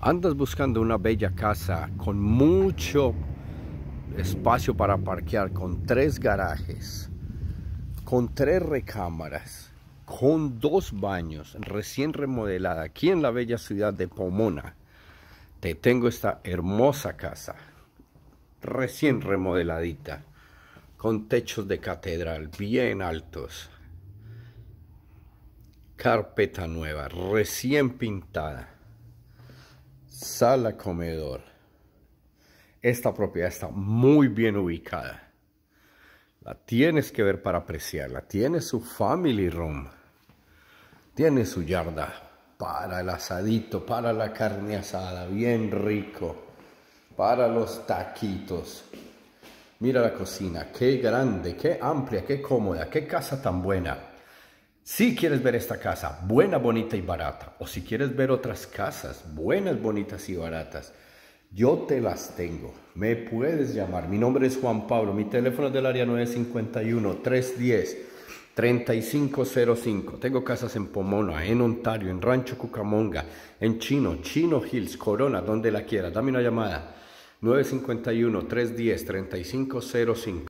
andas buscando una bella casa con mucho espacio para parquear, con tres garajes, con tres recámaras, con dos baños, recién remodelada, aquí en la bella ciudad de Pomona, te tengo esta hermosa casa, recién remodeladita, con techos de catedral bien altos, carpeta nueva, recién pintada sala comedor. Esta propiedad está muy bien ubicada. La tienes que ver para apreciarla. Tiene su family room. Tiene su yarda para el asadito, para la carne asada, bien rico. Para los taquitos. Mira la cocina, qué grande, qué amplia, qué cómoda, qué casa tan buena. Si quieres ver esta casa buena, bonita y barata, o si quieres ver otras casas buenas, bonitas y baratas, yo te las tengo. Me puedes llamar. Mi nombre es Juan Pablo. Mi teléfono es del área 951-310-3505. Tengo casas en Pomona, en Ontario, en Rancho Cucamonga, en Chino, Chino Hills, Corona, donde la quieras. Dame una llamada. 951-310-3505.